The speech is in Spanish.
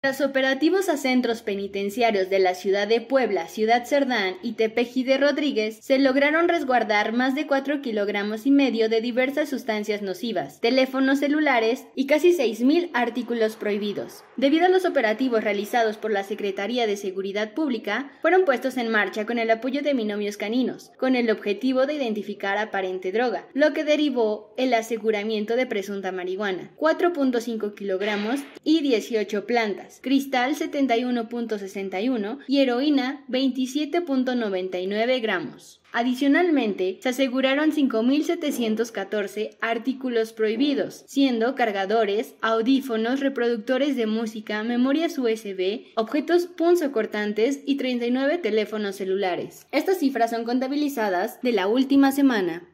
Tras operativos a centros penitenciarios de la ciudad de Puebla, Ciudad Cerdán y Tepeji de Rodríguez, se lograron resguardar más de 4 kilogramos y medio de diversas sustancias nocivas, teléfonos celulares y casi 6.000 artículos prohibidos. Debido a los operativos realizados por la Secretaría de Seguridad Pública, fueron puestos en marcha con el apoyo de Minomios caninos, con el objetivo de identificar aparente droga, lo que derivó el aseguramiento de presunta marihuana, 4.5 kilogramos y 18 plantas cristal 71.61 y heroína 27.99 gramos. Adicionalmente, se aseguraron 5.714 artículos prohibidos, siendo cargadores, audífonos, reproductores de música, memorias USB, objetos punzocortantes y 39 teléfonos celulares. Estas cifras son contabilizadas de la última semana.